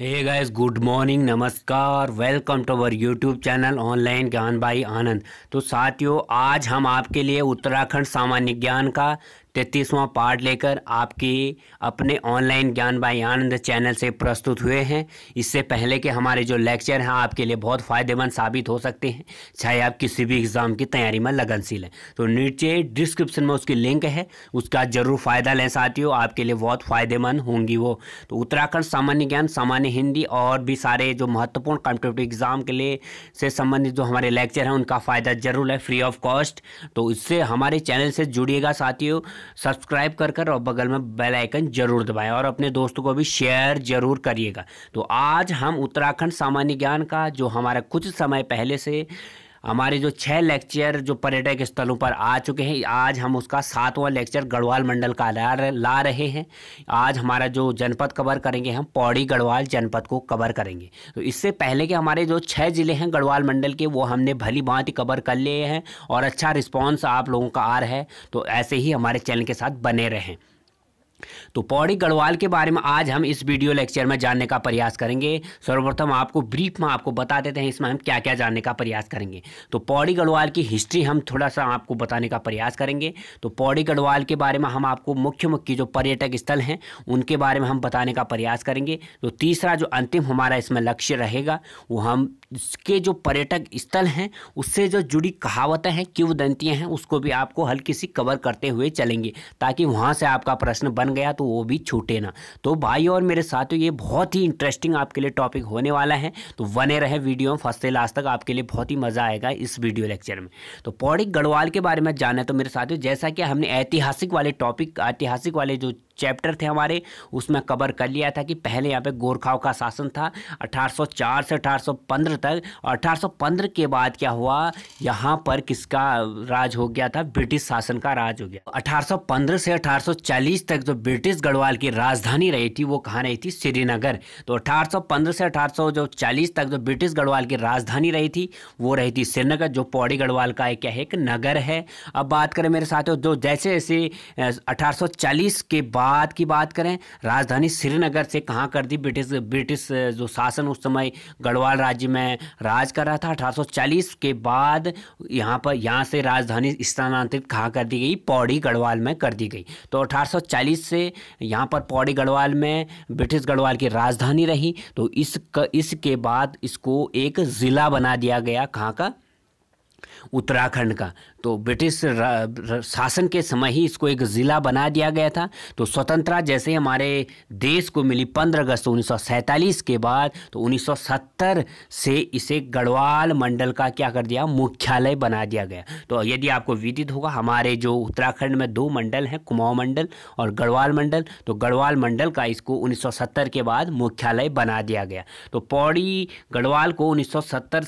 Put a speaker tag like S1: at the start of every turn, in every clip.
S1: हे guys good morning नमस्कार welcome to our YouTube channel online Gyan भाई आनंद तो साथियों आज हम आपके लिए उत्तराखंड सामान्य ज्ञान का तैतीसवां पार्ट लेकर आपके अपने ऑनलाइन ज्ञान भाई आनंद चैनल से प्रस्तुत हुए हैं इससे पहले के हमारे जो लेक्चर हैं आपके लिए बहुत फ़ायदेमंद साबित हो सकते हैं चाहे आप किसी भी एग्ज़ाम की तैयारी में लगनशील हैं तो नीचे डिस्क्रिप्शन में उसकी लिंक है उसका ज़रूर फ़ायदा लें साथियों आपके लिए बहुत फ़ायदेमंद होंगी वो तो उत्तराखंड सामान्य ज्ञान सामान्य हिंदी और भी सारे जो महत्वपूर्ण कॉम्पिटेटिव एग्ज़ाम के लिए से संबंधित जो हमारे लेक्चर हैं उनका फ़ायदा ज़रूर है फ्री ऑफ कॉस्ट तो इससे हमारे चैनल से जुड़िएगा साथियों सब्सक्राइब कर कर और बगल में बेल आइकन जरूर दबाएं और अपने दोस्तों को भी शेयर जरूर करिएगा तो आज हम उत्तराखंड सामान्य ज्ञान का जो हमारा कुछ समय पहले से हमारे जो छः लेक्चर जो पर्यटक स्थलों पर आ चुके हैं आज हम उसका सातवां लेक्चर गढ़वाल मंडल का ला ला रहे हैं आज हमारा जो जनपद कवर करेंगे हम पौड़ी गढ़वाल जनपद को कवर करेंगे तो इससे पहले के हमारे जो छः ज़िले हैं गढ़वाल मंडल के वो हमने भली भांति कवर कर लिए हैं और अच्छा रिस्पॉन्स आप लोगों का आ रहा है तो ऐसे ही हमारे चैनल के साथ बने रहें तो पौड़ी गढ़वाल के बारे में आज हम इस वीडियो लेक्चर में जानने का प्रयास करेंगे सर्वप्रथम आपको ब्रीफ में आपको बता देते हैं इसमें हम क्या क्या जानने का प्रयास करेंगे तो पौड़ी गढ़वाल की हिस्ट्री हम थोड़ा सा आपको बताने का प्रयास करेंगे तो पौड़ी गढ़वाल के बारे में हम आपको मुख्य मुख्य जो पर्यटक स्थल हैं उनके बारे में हम बताने का प्रयास करेंगे तो तीसरा जो अंतिम हमारा इसमें लक्ष्य रहेगा वो हम इसके जो पर्यटक स्थल हैं उससे जो जुड़ी कहावतें हैं दंतियाँ हैं उसको भी आपको हल्की सी कवर करते हुए चलेंगे ताकि वहाँ से आपका प्रश्न बन बन गया तो वो भी छूटे ना तो भाई और मेरे साथियों ये बहुत ही इंटरेस्टिंग आपके लिए टॉपिक होने वाला है तो बने रहे वीडियो में फर्स्ट से लास्ट तक आपके लिए बहुत ही मज़ा आएगा इस वीडियो लेक्चर में तो पौड़ी गढ़वाल के बारे में जाना है तो मेरे साथियों जैसा कि हमने ऐतिहासिक वाले टॉपिक ऐतिहासिक वाले जो चैप्टर थे हमारे उसमें कवर कर लिया था कि पहले यहाँ पे गोरखाओं का शासन था 1804 से 1815 तक और 1815 के बाद क्या हुआ यहाँ पर किसका राज हो गया था ब्रिटिश शासन का राज हो गया 1815 से 1840 तक जो ब्रिटिश गढ़वाल की राजधानी रही थी वो कहाँ रही थी श्रीनगर तो 1815 से अठारह तक जो ब्रिटिश गढ़वाल की राजधानी रही थी वो रही थी श्रीनगर जो पौड़ी गढ़वाल का एक क्या है एक नगर है अब बात करें मेरे साथ जो जैसे जैसे अठारह के बाद बाद की बात करें राजधानी श्रीनगर से कहाँ कर दी ब्रिटिश ब्रिटिश जो शासन उस समय गढ़वाल राज्य में राज कर रहा था 1840 के बाद यहाँ पर यहाँ से राजधानी स्थानांतरित कहाँ कर दी गई पौड़ी गढ़वाल में कर दी गई तो 1840 से यहाँ पर पौड़ी गढ़वाल में ब्रिटिश गढ़वाल की राजधानी रही तो इस इसके बाद इसको एक ज़िला बना दिया गया कहाँ का उत्तराखंड का तो ब्रिटिश शासन के समय ही इसको एक ज़िला बना दिया गया था तो स्वतंत्रता जैसे हमारे देश को मिली पंद्रह अगस्त उन्नीस के बाद तो 1970 से इसे गढ़वाल मंडल का क्या कर दिया मुख्यालय बना दिया गया तो यदि आपको विदित होगा हमारे जो उत्तराखंड में दो मंडल हैं कुमाऊं मंडल और गढ़वाल मंडल तो गढ़वाल मंडल का इसको उन्नीस के बाद मुख्यालय बना दिया गया तो पौड़ी गढ़वाल को उन्नीस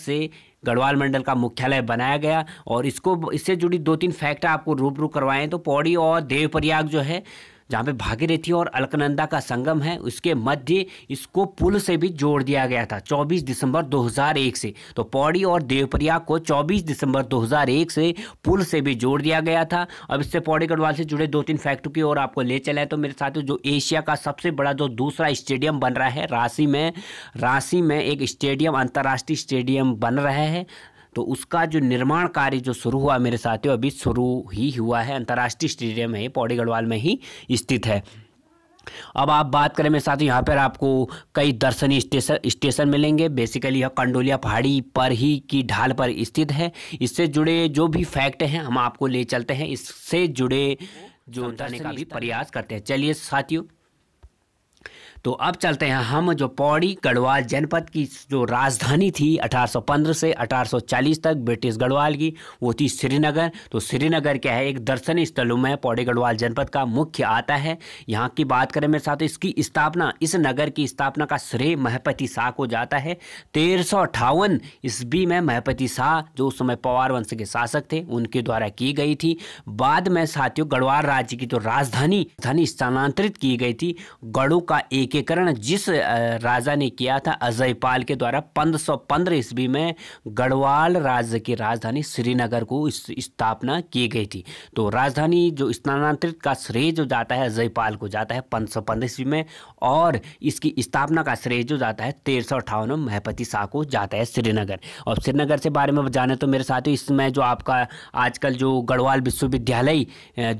S1: से गढ़वाल मंडल का मुख्यालय बनाया गया और इसको इससे जुड़ी दो तीन फैक्ट आपको रूबरू करवाएं तो पौड़ी और देवप्रयाग जो है जहाँ पे भागीरथी और अलकनंदा का संगम है उसके मध्य इसको पुल से भी जोड़ दिया गया था 24 दिसंबर 2001 से तो पौड़ी और देवप्रयाग को 24 दिसंबर 2001 से पुल से भी जोड़ दिया गया था अब इससे पौड़ी गढ़वाल से जुड़े दो तीन फैक्ट्री की ओर आपको ले चले तो मेरे साथ जो एशिया का सबसे बड़ा जो दूसरा स्टेडियम बन रहा है राशि में राशि में एक स्टेडियम अंतर्राष्ट्रीय स्टेडियम बन रहा है तो उसका जो निर्माण कार्य जो शुरू हुआ मेरे साथियों अभी शुरू ही हुआ है अंतर्राष्ट्रीय स्टेडियम है पौड़ी गढ़वाल में ही स्थित है अब आप बात करें मेरे साथियों यहाँ पर आपको कई दर्शनीय स्टेशन स्टेशन मिलेंगे बेसिकली यह कंडोलिया पहाड़ी पर ही की ढाल पर स्थित है इससे जुड़े जो भी फैक्ट हैं हम आपको ले चलते हैं इससे जुड़े जो का भी प्रयास करते हैं चलिए साथियों तो अब चलते हैं हम जो पौड़ी गढ़वाल जनपद की जो राजधानी थी 1815 से 1840 तक ब्रिटिश गढ़वाल की वो थी श्रीनगर तो श्रीनगर क्या है एक दर्शनीय स्थलों में पौड़ी गढ़वाल जनपद का मुख्य आता है यहाँ की बात करें मेरे साथ इसकी स्थापना इस नगर की स्थापना का श्रेय महपति शाह को जाता है तेरह सौ ईस्वी में महपति शाह जो उस समय पवार वंश के शासक थे उनके द्वारा की गई थी बाद में साथियों गढ़वाल राज्य की जो राजधानी राजधानी स्थानांतरित की गई थी गढ़ों का एक एकीकरण जिस राजा ने किया था अजयपाल के द्वारा 1515 ईस्वी में गढ़वाल राज्य की राजधानी श्रीनगर को स्थापना की गई थी तो राजधानी जो स्थानांतरित का श्रेय जो जाता है अजयपाल को जाता है पंद्रह सौ पंद्रह ईस्वी में और इसकी स्थापना का श्रेय जो जाता है तेरह सौ अठावन महपति शाह को जाता है श्रीनगर और श्रीनगर से बारे में जाने तो मेरे साथ इसमें जो आपका आजकल जो गढ़वाल विश्वविद्यालय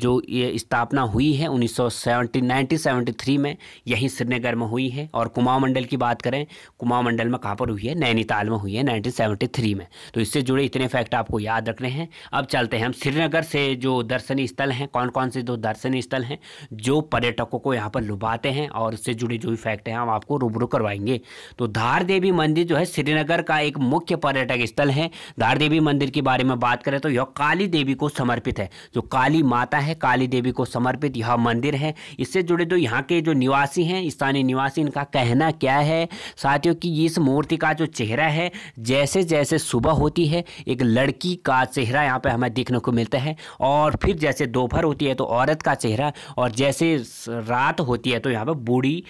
S1: जो ये स्थापना हुई है उन्नीस सौ में यहीं श्रीनगर में गर्म हुई है और कुमाऊं मंडल की बात करें कुमाऊं मंडल में कहाँ पर हुई है नैनीताल में हुई है 1973 में तो इससे जुड़े इतने फैक्ट आपको याद रखने हैं अब चलते हैं हम श्रीनगर से जो दर्शनीय स्थल हैं कौन कौन से जो दर्शनीय स्थल हैं जो पर्यटकों को यहाँ पर लुभाते हैं और उससे जुड़े जो भी फैक्ट हैं हम आपको रूबरू करवाएंगे तो धार देवी मंदिर जो है श्रीनगर का एक मुख्य पर्यटक स्थल है धार देवी मंदिर के बारे में बात करें तो यह काली देवी को समर्पित है जो काली माता है काली देवी को समर्पित यह मंदिर है इससे जुड़े जो यहाँ के जो निवासी हैं स्थानीय स्थानीय निवासी इनका कहना क्या है साथियों कि इस मूर्ति का जो चेहरा है जैसे जैसे सुबह होती है एक लड़की का चेहरा यहाँ पर हमें देखने को मिलता है और फिर जैसे दोपहर होती है तो औरत का चेहरा और जैसे रात होती है तो यहाँ पर बूढ़ी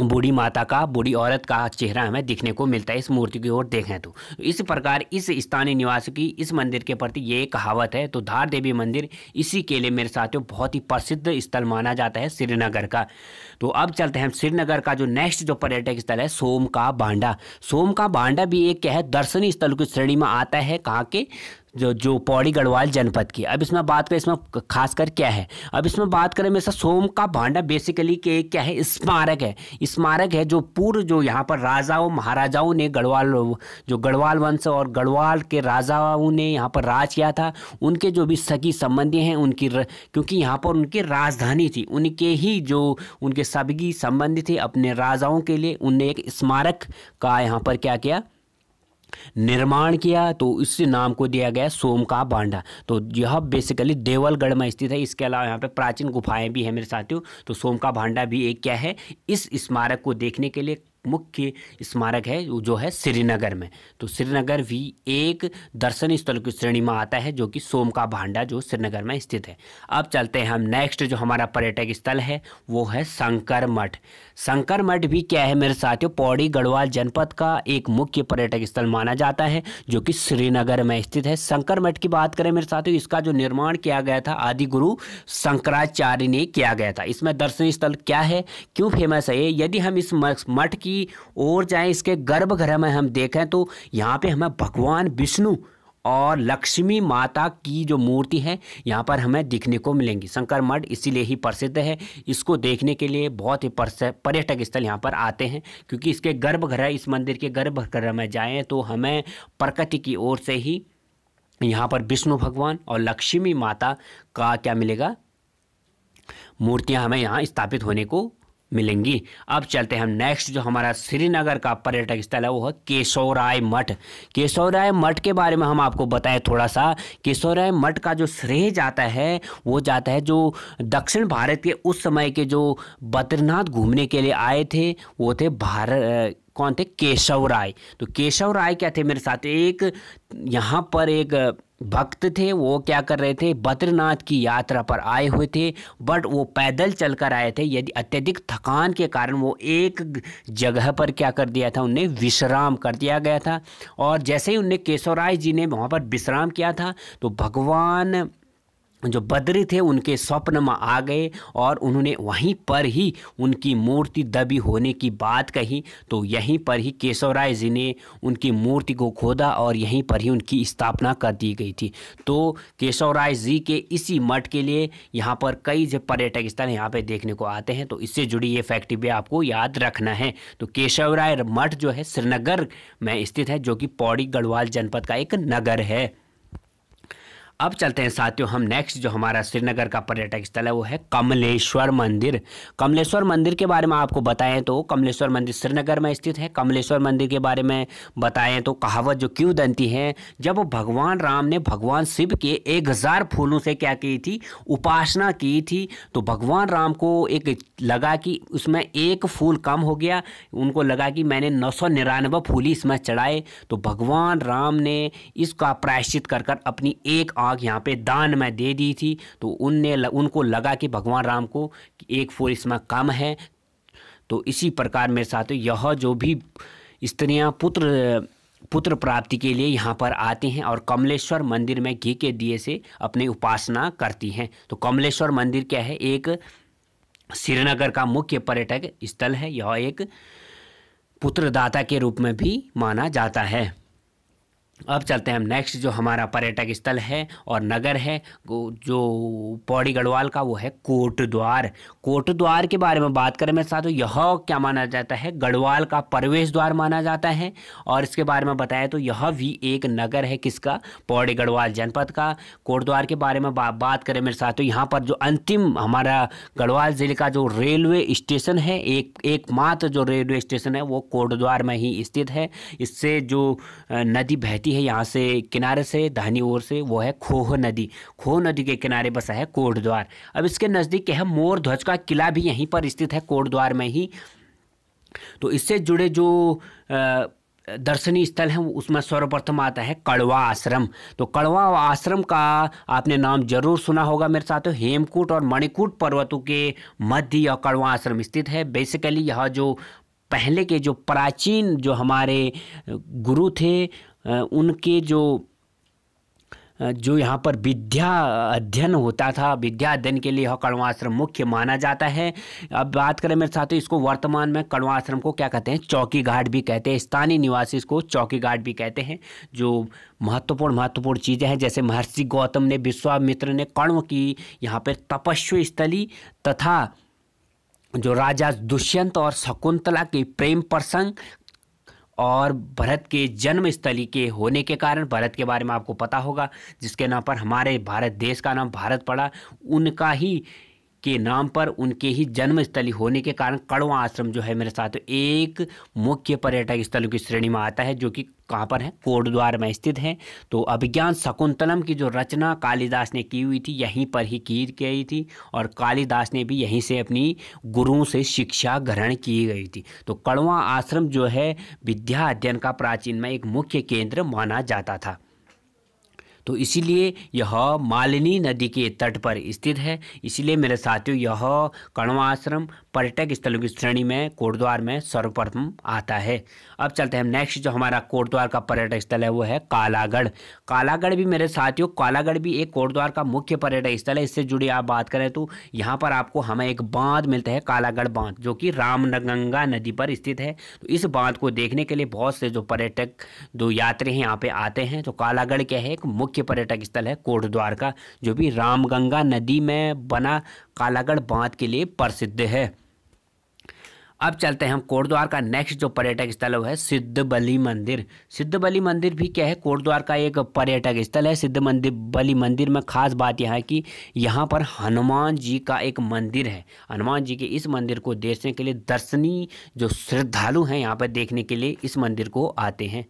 S1: बूढ़ी माता का बूढ़ी औरत का चेहरा हमें दिखने को मिलता है इस मूर्ति की ओर देखें तो इस प्रकार इस स्थानीय निवास की इस मंदिर के प्रति ये कहावत है तो धार देवी मंदिर इसी के लिए मेरे साथियों बहुत ही प्रसिद्ध स्थल माना जाता है श्रीनगर का तो अब चलते हैं श्रीनगर का जो नेक्स्ट जो पर्यटक स्थल है सोम का भांडा सोम का भांडा भी एक क्या है दर्शनीय स्थल की श्रेणी में आता है कहाँ के जो जो पौड़ी गढ़वाल जनपद की अब इसमें बात करें इसमें खासकर क्या है अब इसमें बात करें मेरे सोम का भांडा बेसिकली के क्या है स्मारक है स्मारक है जो पूर्व जो यहाँ पर राजाओं महाराजाओं ने गढ़वाल जो गढ़वाल वंश और गढ़वाल के राजाओं ने यहाँ पर राज किया था उनके जो भी सगी संबंधी हैं उनकी र, क्योंकि यहाँ पर उनकी राजधानी थी उनके ही जो उनके सभी संबंधी थे अपने राजाओं के लिए उनने एक स्मारक का यहाँ पर क्या किया निर्माण किया तो उस नाम को दिया गया सोम का बांडा तो यह बेसिकली देवलगढ़ में स्थित है इसके अलावा यहाँ पे प्राचीन गुफाएं भी हैं मेरे साथियों तो सोम का भांडा भी एक क्या है इस स्मारक को देखने के लिए मुख्य स्मारक है जो है श्रीनगर में तो श्रीनगर भी एक दर्शनीय स्थल की श्रेणी में आता है जो कि सोम का भांडा जो श्रीनगर में स्थित है अब चलते हैं हम नेक्स्ट जो हमारा पर्यटक स्थल है वो है शंकर मठ शंकर मठ भी क्या है मेरे साथियों पौड़ी गढ़वाल जनपद का एक मुख्य पर्यटक स्थल माना जाता है जो कि श्रीनगर में स्थित है शंकर मठ की बात करें मेरे साथियों इसका जो निर्माण किया गया था आदि गुरु शंकराचार्य ने किया गया था इसमें दर्शनीय स्थल क्या है क्यों फेमस है यदि हम इस मठ की की ओर जाए इसके गर्भगृह में हम देखें तो यहाँ पे हमें भगवान विष्णु और लक्ष्मी माता की जो मूर्ति है यहाँ पर हमें दिखने को मिलेंगी शंकर मठ इसीलिए ही प्रसिद्ध है इसको देखने के लिए बहुत ही पर्यटक स्थल यहाँ पर आते हैं क्योंकि इसके गर्भगृह इस मंदिर के गर्भगृह में जाएँ तो हमें प्रकृति की ओर से ही यहाँ पर विष्णु भगवान और लक्ष्मी माता का क्या मिलेगा मूर्तियाँ हमें यहाँ स्थापित होने को मिलेंगी अब चलते हैं हम नेक्स्ट जो हमारा श्रीनगर का पर्यटक स्थल है वो है केशवराय मठ केशवराय मठ के बारे में हम आपको बताएं थोड़ा सा केशवराय मठ का जो श्रेय जाता है वो जाता है जो दक्षिण भारत के उस समय के जो बद्रीनाथ घूमने के लिए आए थे वो थे भारत कौन थे केशव राय तो केशव राय क्या थे मेरे साथ एक यहाँ पर एक भक्त थे वो क्या कर रहे थे बद्रीनाथ की यात्रा पर आए हुए थे बट वो पैदल चलकर आए थे यदि अत्यधिक थकान के कारण वो एक जगह पर क्या कर दिया था उन्हें विश्राम कर दिया गया था और जैसे ही उन्हें केशवराय जी ने वहाँ पर विश्राम किया था तो भगवान जो बद्री थे उनके स्वप्न में आ गए और उन्होंने वहीं पर ही उनकी मूर्ति दबी होने की बात कही तो यहीं पर ही केशव राय जी ने उनकी मूर्ति को खोदा और यहीं पर ही उनकी स्थापना कर दी गई थी तो केशव राय जी के इसी मठ के लिए यहाँ पर कई जो पर्यटक स्थल यहाँ पर देखने को आते हैं तो इससे जुड़ी ये फैक्ट भी आपको याद रखना है तो केशव राय मठ जो है श्रीनगर में स्थित है जो कि पौड़ी गढ़वाल जनपद का एक नगर है अब चलते हैं साथियों हम नेक्स्ट जो हमारा श्रीनगर का पर्यटक स्थल है वो है कमलेश्वर मंदिर कमलेश्वर मंदिर के बारे में आपको बताएं तो कमलेश्वर मंदिर श्रीनगर में स्थित है कमलेश्वर मंदिर के बारे में बताएं तो कहावत जो क्यों दंती है जब भगवान राम ने भगवान शिव के एक हज़ार फूलों से क्या की थी उपासना की थी तो भगवान राम को एक लगा कि उसमें एक फूल कम हो गया उनको लगा कि मैंने नौ सौ निन्यानवे फूल इसमें चढ़ाए तो भगवान राम ने इसका प्रायश्चित कर कर अपनी एक आग यहाँ पे दान में दे दी थी तो उनने उनको लगा कि भगवान राम को एक फोर इसमें कम है तो इसी प्रकार मेरे साथ यह जो भी स्त्रियाँ पुत्र पुत्र प्राप्ति के लिए यहाँ पर आते हैं और कमलेश्वर मंदिर में घी के दिए से अपनी उपासना करती हैं तो कमलेश्वर मंदिर क्या है एक श्रीनगर का मुख्य पर्यटक स्थल है यह एक पुत्रदाता के रूप में भी माना जाता है अब चलते हैं हम नेक्स्ट जो हमारा पर्यटक स्थल है और नगर है जो पौड़ी गढ़वाल का वो है कोटद्वार कोटद्वार के बारे में बात करें मेरे साथ तो यह क्या माना जाता है गढ़वाल का प्रवेश द्वार माना जाता है और इसके बारे में बताया तो यह भी एक नगर है किसका पौड़ी गढ़वाल जनपद का कोटद्वार के बारे में बा, बात करें मेरे साथ तो यहाँ पर जो अंतिम हमारा गढ़वाल जिले का जो रेलवे स्टेशन है एक एकमात्र जो रेलवे स्टेशन है वो कोटद्वार में ही स्थित है इससे जो नदी बहती बहती है यहाँ से किनारे से दाहिनी ओर से वो है खोह नदी खोह नदी के किनारे बसा है कोटद्वार अब इसके नज़दीक है मोर ध्वज का किला भी यहीं पर स्थित है कोटद्वार में ही तो इससे जुड़े जो दर्शनीय स्थल हैं उसमें सर्वप्रथम आता है कड़वा आश्रम तो कड़वा आश्रम का आपने नाम जरूर सुना होगा मेरे साथ हेमकूट और मणिकूट पर्वतों के मध्य यह कड़वा आश्रम स्थित है बेसिकली यह जो पहले के जो प्राचीन जो हमारे गुरु थे उनके जो जो यहाँ पर विद्या अध्ययन होता था विद्या अध्ययन के लिए कण्वाश्रम मुख्य माना जाता है अब बात करें मेरे साथ इसको वर्तमान में कण्वाश्रम को क्या कहते हैं चौकी घाट भी कहते हैं स्थानीय निवासी इसको चौकी घाट भी कहते हैं जो महत्वपूर्ण महत्वपूर्ण चीज़ें हैं जैसे महर्षि गौतम ने विश्वामित्र ने कण्व की यहाँ पर तपस्व स्थली तथा जो राजा दुष्यंत और शकुंतला के प्रेम प्रसंग और भरत के जन्म स्थली के होने के कारण भरत के बारे में आपको पता होगा जिसके नाम पर हमारे भारत देश का नाम भारत पड़ा उनका ही के नाम पर उनके ही जन्म स्थली होने के कारण कड़वा आश्रम जो है मेरे साथ एक मुख्य पर्यटक स्थल की श्रेणी में आता है जो कि कहाँ पर है कोटद्वार में स्थित है तो अभिज्ञान शकुंतलम की जो रचना कालिदास ने की हुई थी यहीं पर ही की गई थी और कालिदास ने भी यहीं से अपनी गुरुओं से शिक्षा ग्रहण की गई थी तो कड़वा आश्रम जो है विद्या अध्ययन का प्राचीन में एक मुख्य केंद्र माना जाता था तो इसीलिए यह मालिनी नदी के तट पर स्थित है इसीलिए मेरे साथियों यह कण्वाश्रम पर्यटक स्थलों की श्रेणी में कोटद्वार में सर्वप्रथम आता है अब चलते हैं नेक्स्ट जो हमारा कोटद्वार का पर्यटक स्थल है वो है कालागढ़ कालागढ़ भी मेरे साथियों कालागढ़ भी एक कोटद्वार का मुख्य पर्यटक स्थल है इससे जुड़ी आप बात करें तो यहाँ पर आपको हमें एक बांध मिलता है कालागढ़ बांध जो कि रामगंगा नदी पर स्थित है तो इस बांध को देखने के लिए बहुत से जो पर्यटक जो यात्री हैं यहाँ पे आते हैं तो कालागढ़ क्या है एक मुख्य पर्यटक स्थल है कोटद्वार का जो भी रामगंगा नदी में बना कालागढ़ बांध के लिए प्रसिद्ध है अब चलते हैं हम कोटद्वार का नेक्स्ट जो पर्यटक स्थल है सिद्ध बली मंदिर सिद्ध बली मंदिर भी क्या है कोटद्वार का एक पर्यटक स्थल है सिद्ध मंदिर बली मंदिर में खास बात यह है कि यहाँ पर हनुमान जी का एक मंदिर है हनुमान जी के इस मंदिर को देखने के लिए दर्शनीय जो श्रद्धालु हैं यहाँ पर देखने के लिए इस मंदिर को आते हैं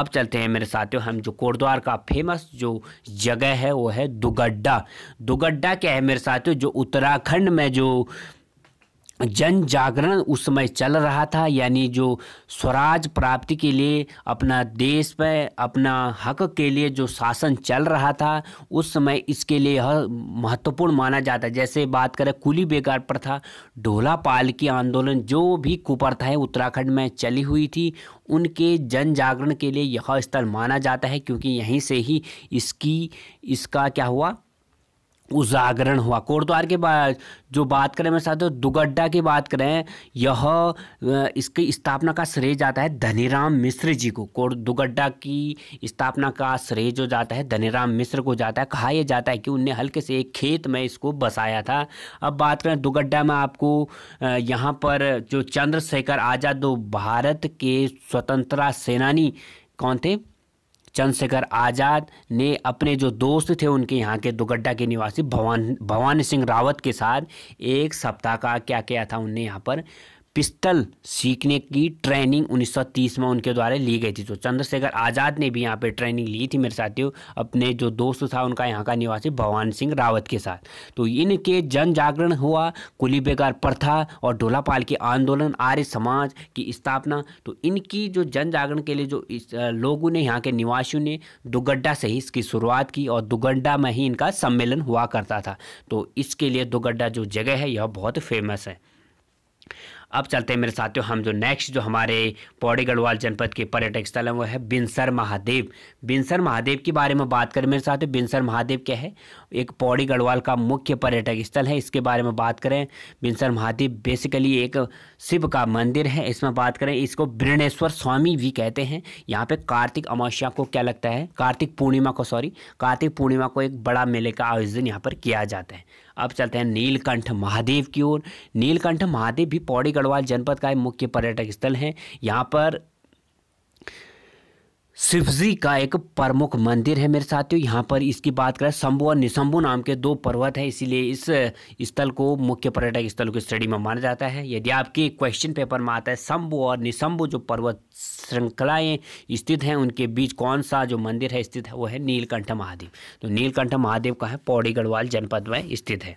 S1: अब चलते हैं मेरे साथियों हम जो कोटद्वार का फेमस जो जगह है वो है दुगड्डा दुगड्डा क्या है मेरे साथियों जो उत्तराखंड में जो जन जागरण उस समय चल रहा था यानी जो स्वराज प्राप्ति के लिए अपना देश पर अपना हक के लिए जो शासन चल रहा था उस समय इसके लिए यह महत्वपूर्ण माना जाता है जैसे बात करें कुली बेकार प्रथा ढोला पाल की आंदोलन जो भी कुप्रथाएँ उत्तराखंड में चली हुई थी उनके जन जागरण के लिए यह स्थल माना जाता है क्योंकि यहीं से ही इसकी इसका क्या हुआ उजागरण हुआ कोटद्वार के बाद जो बात करें मैं साथ दुगड्डा की बात करें यह इसकी स्थापना का श्रेय जाता है धनीराम मिश्र जी को कोट दुगड्डा की स्थापना का श्रेय जो जाता है धनीराम मिश्र को जाता है कहा यह जाता है कि उनने हल्के से एक खेत में इसको बसाया था अब बात करें दुगड्डा में आपको यहाँ पर जो चंद्रशेखर आज़ाद भारत के स्वतंत्रता सेनानी कौन थे चंद्रशेखर आज़ाद ने अपने जो दोस्त थे उनके यहाँ के दुगड्डा के निवासी भवान भवानी सिंह रावत के साथ एक सप्ताह का क्या किया था उनने यहाँ पर पिस्टल सीखने की ट्रेनिंग 1930 में उनके द्वारा ली गई थी तो चंद्रशेखर आज़ाद ने भी यहाँ पे ट्रेनिंग ली थी मेरे साथियों अपने जो दोस्त था उनका यहाँ का निवासी भगवान सिंह रावत के साथ तो इनके जन जागरण हुआ कुली बेकार प्रथा और डोलापाल के आंदोलन आर्य समाज की स्थापना तो इनकी जो जन जागरण के लिए जो लोगों ने यहाँ के निवासियों ने दुगड्डा से ही इसकी शुरुआत की और दुगड्डा में ही इनका सम्मेलन हुआ करता था तो इसके लिए दुगड्डा जो जगह है यह बहुत फेमस है अब चलते हैं मेरे साथियों हम जो नेक्स्ट जो हमारे पौड़ी गढ़वाल जनपद के पर्यटक स्थल हैं वो है बिनसर महादेव बिनसर महादेव के बारे में बात करें मेरे साथियों बिनसर महादेव क्या है एक पौड़ी गढ़वाल का मुख्य पर्यटक स्थल है इसके बारे में बात करें बिनसर महादेव बेसिकली एक शिव का मंदिर है इसमें बात करें इसको ब्रणेश्वर स्वामी भी कहते हैं यहाँ पे कार्तिक अमावस्या को क्या लगता है कार्तिक पूर्णिमा को सॉरी कार्तिक पूर्णिमा को एक बड़ा मेले का आयोजन यहाँ पर किया जाता है अब चलते हैं नीलकंठ महादेव की ओर नीलकंठ महादेव भी पौड़ी गढ़वाल जनपद का एक मुख्य पर्यटक स्थल है यहाँ पर शिवजी का एक प्रमुख मंदिर है मेरे साथियों यहाँ पर इसकी बात करें शंभु और निशंभु नाम के दो पर्वत है इसीलिए इस स्थल को मुख्य पर्यटक स्थल की स्टडी में माना जाता है यदि आपके क्वेश्चन पेपर में आता है शंभु और निशंभु जो पर्वत श्रृंखलाएँ स्थित हैं उनके बीच कौन सा जो मंदिर है स्थित है वो है नीलकंठ महादेव तो नीलकंठ महादेव का है पौड़ी गढ़वाल जनपद में स्थित है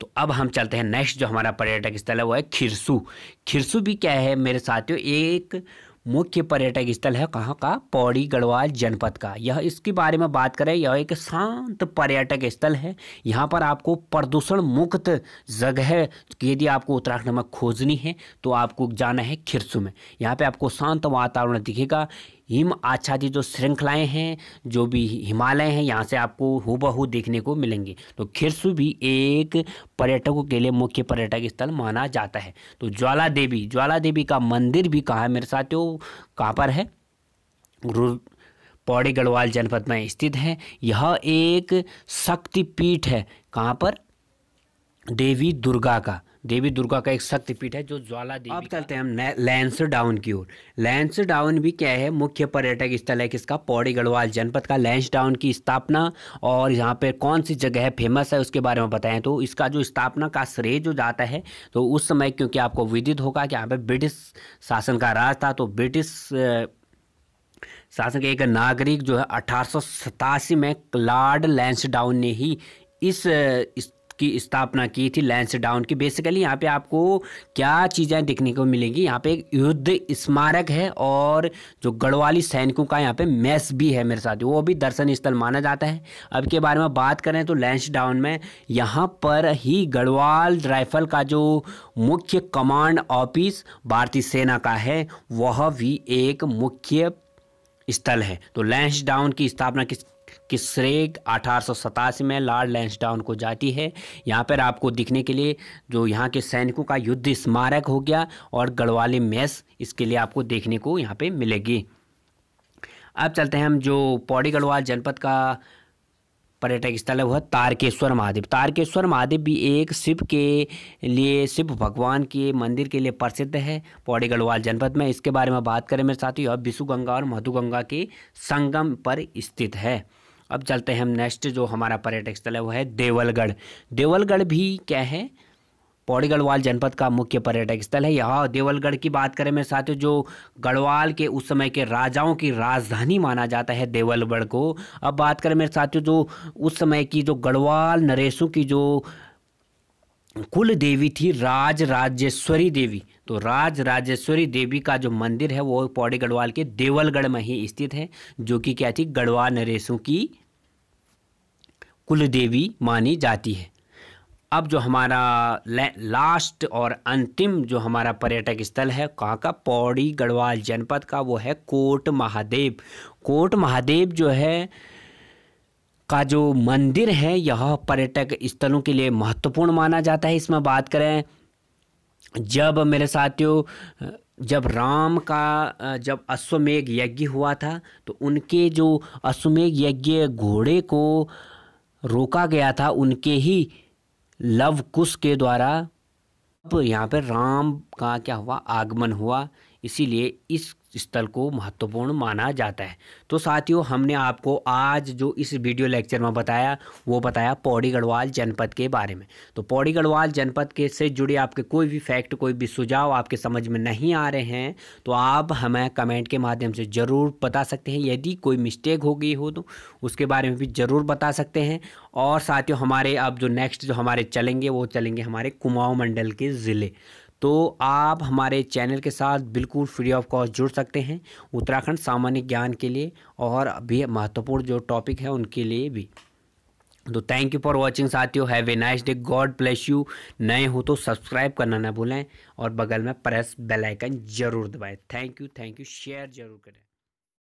S1: तो अब हम चलते हैं नेक्स्ट जो हमारा पर्यटक स्थल है वो है खिरसू खिरसू भी क्या है मेरे साथियों एक मुख्य पर्यटक स्थल है कहाँ का पौड़ी गढ़वाल जनपद का यह इसके बारे में बात करें यह एक शांत पर्यटक स्थल है यहाँ पर आपको प्रदूषण मुक्त जगह यदि आपको उत्तराखंड में खोजनी है तो आपको जाना है खिरसू में यहाँ पे आपको शांत वातावरण दिखेगा हिम आच्छादित जो श्रृंखलाएं हैं जो भी हिमालय हैं यहाँ से आपको हूबहू देखने को मिलेंगे तो खिरसू भी एक पर्यटकों के लिए मुख्य पर्यटक स्थल माना जाता है तो ज्वाला देवी ज्वाला देवी का मंदिर भी कहाँ है मेरे साथियों कहाँ पर है पौड़ी गढ़वाल जनपद में स्थित है यह एक शक्तिपीठ है कहाँ पर देवी दुर्गा का देवी दुर्गा का एक शक्तिपीठ है जो ज्वाला देवी अब चलते हैं हम लैंस डाउन की ओर लैंस डाउन भी क्या है मुख्य पर्यटक स्थल है किसका पौड़ी गढ़वाल जनपद का लैंस डाउन की स्थापना और यहाँ पे कौन सी जगह है फेमस है उसके बारे में बताएं तो इसका जो स्थापना का श्रेय जो जाता है तो उस समय क्योंकि आपको विदित होगा कि यहाँ पर ब्रिटिश शासन का राज था तो ब्रिटिश शासन के एक नागरिक जो है अठारह में लॉर्ड लैंसडाउन ने ही इस, इस की स्थापना की थी लैंस डाउन की बेसिकली यहाँ पे आपको क्या चीज़ें देखने को मिलेंगी यहाँ पे एक युद्ध स्मारक है और जो गढ़वाली सैनिकों का यहाँ पे मैस भी है मेरे साथ वो भी दर्शन स्थल माना जाता है अब के बारे में बात करें तो लैंस डाउन में यहाँ पर ही गढ़वाल राइफल का जो मुख्य कमांड ऑफिस भारतीय सेना का है वह भी एक मुख्य स्थल है तो लैंस डाउन की स्थापना किस कि श्रेग अठारह में लॉर्ड लैंसडाउन को जाती है यहाँ पर आपको दिखने के लिए जो यहाँ के सैनिकों का युद्ध स्मारक हो गया और गढ़वाली मैस इसके लिए आपको देखने को यहाँ पे मिलेगी अब चलते हैं हम जो पौड़ी गढ़वाल जनपद का पर्यटक स्थल है वह तारकेश्वर महादेव तारकेश्वर महादेव भी एक शिव के लिए शिव भगवान के मंदिर के लिए प्रसिद्ध है पौड़ी गढ़वाल जनपद में इसके बारे में बात करें मेरे ही अब विशु गंगा और मधु गंगा के संगम पर स्थित है अब चलते हैं हम नेक्स्ट जो हमारा पर्यटक स्थल है वो है देवलगढ़ देवलगढ़ भी क्या है पौड़ी जनपद का मुख्य पर्यटक स्थल है यहाँ देवलगढ़ की बात करें मेरे साथियों जो गढ़वाल के उस समय के राजाओं की राजधानी माना जाता है देवलगढ़ को अब बात करें मेरे साथियों जो उस समय की जो गढ़वाल नरेशों की जो कुल देवी थी राज राजेश्वरी देवी तो राज राजेश्वरी देवी का जो मंदिर है वो पौड़ी गढ़वाल के देवलगढ़ में ही स्थित है जो कि क्या थी गढ़वाल नरेशों की कुल देवी मानी जाती है अब जो हमारा लास्ट और अंतिम जो हमारा पर्यटक स्थल है कहाँ का पौड़ी गढ़वाल जनपद का वो है कोट महादेव कोट महादेव जो है का जो मंदिर है यह पर्यटक स्थलों के लिए महत्वपूर्ण माना जाता है इसमें बात करें जब मेरे साथियों जब राम का जब अश्वमेघ यज्ञ हुआ था तो उनके जो अश्वमेघ यज्ञ घोड़े को रोका गया था उनके ही लव कुश के द्वारा अब यहाँ पर राम का क्या हुआ आगमन हुआ इसीलिए इस स्थल को महत्वपूर्ण माना जाता है तो साथियों हमने आपको आज जो इस वीडियो लेक्चर में बताया वो बताया पौड़ी गढ़वाल जनपद के बारे में तो पौड़ी गढ़वाल जनपद के से जुड़े आपके कोई भी फैक्ट कोई भी सुझाव आपके समझ में नहीं आ रहे हैं तो आप हमें कमेंट के माध्यम से ज़रूर बता सकते हैं यदि कोई मिस्टेक हो गई हो तो उसके बारे में भी ज़रूर बता सकते हैं और साथियों हमारे अब जो नेक्स्ट जो हमारे चलेंगे वो चलेंगे हमारे कुमाऊँ मंडल के ज़िले तो आप हमारे चैनल के साथ बिल्कुल फ्री ऑफ कॉस्ट जुड़ सकते हैं उत्तराखंड सामान्य ज्ञान के लिए और भी महत्वपूर्ण जो टॉपिक है उनके लिए भी तो थैंक यू फॉर वॉचिंग साथियों have a nice day God bless you नए हो तो सब्सक्राइब करना ना भूलें और बगल में प्रेस बेल आइकन जरूर दबाएं thank you thank you share जरूर करें